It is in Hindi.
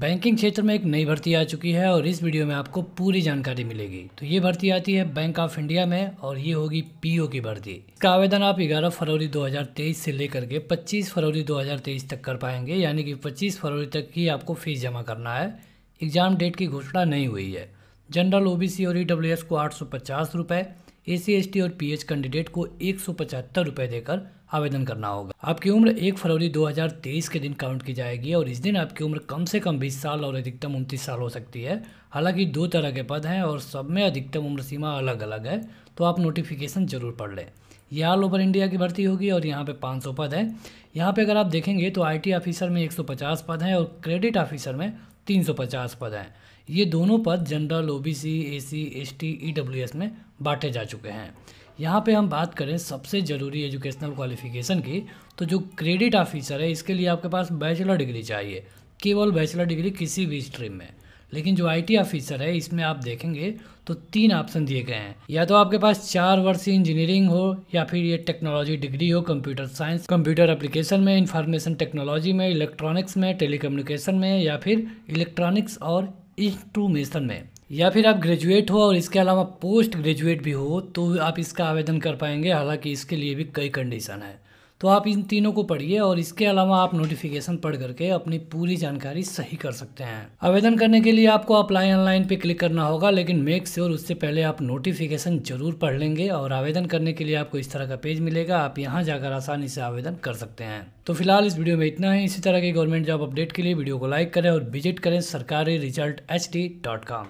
बैंकिंग क्षेत्र में एक नई भर्ती आ चुकी है और इस वीडियो में आपको पूरी जानकारी मिलेगी तो ये भर्ती आती है बैंक ऑफ इंडिया में और ये होगी पीओ की भर्ती इसका आवेदन आप 11 फरवरी 2023 से लेकर के 25 फरवरी 2023 तक कर पाएंगे यानी कि 25 फरवरी तक ही आपको फीस जमा करना है एग्जाम डेट की घोषणा नहीं हुई है जनरल ओ और ई e को आठ सौ पचास एस और पी कैंडिडेट को एक सौ पचहत्तर देकर आवेदन करना होगा आपकी उम्र एक फरवरी 2023 के दिन काउंट की जाएगी और इस दिन आपकी उम्र कम से कम 20 साल और अधिकतम उनतीस साल हो सकती है हालांकि दो तरह के पद हैं और सब में अधिकतम उम्र सीमा अलग अलग है तो आप नोटिफिकेशन जरूर पढ़ लें यह ऑल ओवर इंडिया की भर्ती होगी और यहाँ पे 500 पद है यहाँ पे अगर आप देखेंगे तो आईटी ऑफिसर में 150 पद हैं और क्रेडिट ऑफिसर में 350 पद हैं ये दोनों पद general OBC SC ST EWS में बांटे जा चुके हैं यहाँ पे हम बात करें सबसे ज़रूरी एजुकेशनल क्वालिफिकेशन की तो जो क्रेडिट ऑफिसर है इसके लिए आपके पास बैचलर डिग्री चाहिए केवल बैचलर डिग्री किसी भी स्ट्रीम में लेकिन जो आईटी ऑफिसर है इसमें आप देखेंगे तो तीन ऑप्शन दिए गए हैं या तो आपके पास चार वर्ष इंजीनियरिंग हो या फिर ये टेक्नोलॉजी डिग्री हो कंप्यूटर साइंस कंप्यूटर एप्लीकेशन में इंफॉर्मेशन टेक्नोलॉजी में इलेक्ट्रॉनिक्स में टेलीकम्युनिकेशन में या फिर इलेक्ट्रॉनिक्स और इंस्ट्रूमेशन में या फिर आप ग्रेजुएट हो और इसके अलावा पोस्ट ग्रेजुएट भी हो तो आप इसका आवेदन कर पाएंगे हालांकि इसके लिए भी कई कंडीशन है तो आप इन तीनों को पढ़िए और इसके अलावा आप नोटिफिकेशन पढ़ करके अपनी पूरी जानकारी सही कर सकते हैं आवेदन करने के लिए आपको अप्लाई ऑनलाइन पे क्लिक करना होगा लेकिन मेक श्योर उससे पहले आप नोटिफिकेशन जरूर पढ़ लेंगे और आवेदन करने के लिए आपको इस तरह का पेज मिलेगा आप यहाँ जाकर आसानी से आवेदन कर सकते हैं तो फिलहाल इस वीडियो में इतना ही इसी तरह के गवर्नमेंट जॉब अपडेट के लिए वीडियो को लाइक करें और विजिट करें सरकारी रिजल्ट एच